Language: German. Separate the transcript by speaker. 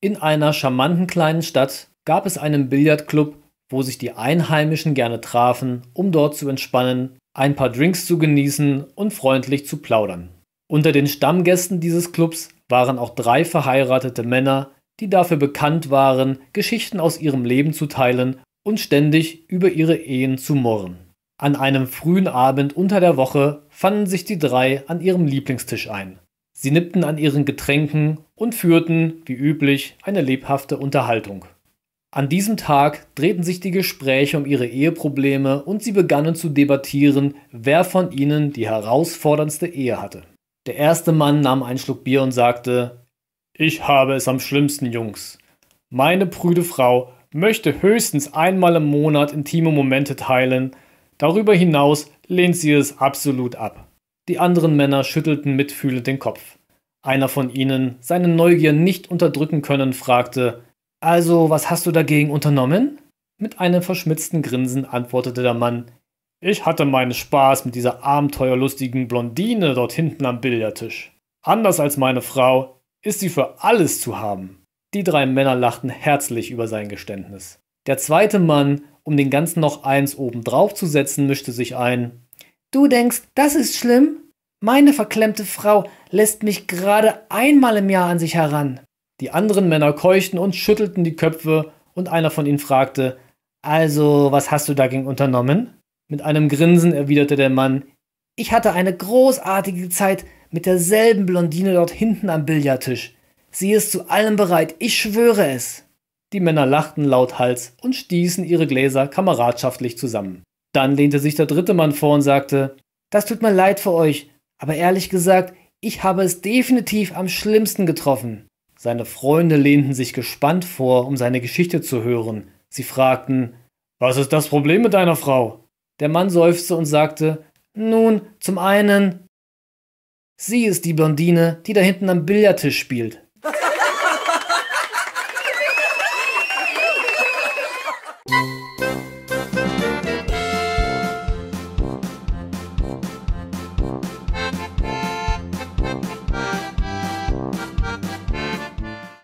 Speaker 1: In einer charmanten kleinen Stadt gab es einen Billardclub, wo sich die Einheimischen gerne trafen, um dort zu entspannen, ein paar Drinks zu genießen und freundlich zu plaudern. Unter den Stammgästen dieses Clubs waren auch drei verheiratete Männer, die dafür bekannt waren, Geschichten aus ihrem Leben zu teilen und ständig über ihre Ehen zu murren. An einem frühen Abend unter der Woche fanden sich die drei an ihrem Lieblingstisch ein. Sie nippten an ihren Getränken und führten, wie üblich, eine lebhafte Unterhaltung. An diesem Tag drehten sich die Gespräche um ihre Eheprobleme und sie begannen zu debattieren, wer von ihnen die herausforderndste Ehe hatte. Der erste Mann nahm einen Schluck Bier und sagte, ich habe es am schlimmsten, Jungs. Meine prüde Frau möchte höchstens einmal im Monat intime Momente teilen, darüber hinaus lehnt sie es absolut ab. Die anderen Männer schüttelten mitfühlend den Kopf. Einer von ihnen, seine Neugier nicht unterdrücken können, fragte: Also, was hast du dagegen unternommen? Mit einem verschmitzten Grinsen antwortete der Mann: Ich hatte meinen Spaß mit dieser abenteuerlustigen Blondine dort hinten am Billardtisch. Anders als meine Frau ist sie für alles zu haben. Die drei Männer lachten herzlich über sein Geständnis. Der zweite Mann, um den Ganzen noch eins obendrauf zu setzen, mischte sich ein. Du denkst, das ist schlimm? Meine verklemmte Frau lässt mich gerade einmal im Jahr an sich heran. Die anderen Männer keuchten und schüttelten die Köpfe und einer von ihnen fragte, also, was hast du dagegen unternommen? Mit einem Grinsen erwiderte der Mann, ich hatte eine großartige Zeit mit derselben Blondine dort hinten am Billardtisch. Sie ist zu allem bereit, ich schwöre es. Die Männer lachten lauthals und stießen ihre Gläser kameradschaftlich zusammen. Dann lehnte sich der dritte Mann vor und sagte, das tut mir leid für euch, aber ehrlich gesagt, ich habe es definitiv am schlimmsten getroffen. Seine Freunde lehnten sich gespannt vor, um seine Geschichte zu hören. Sie fragten, was ist das Problem mit deiner Frau? Der Mann seufzte und sagte, nun, zum einen, sie ist die Blondine, die da hinten am Billardtisch spielt.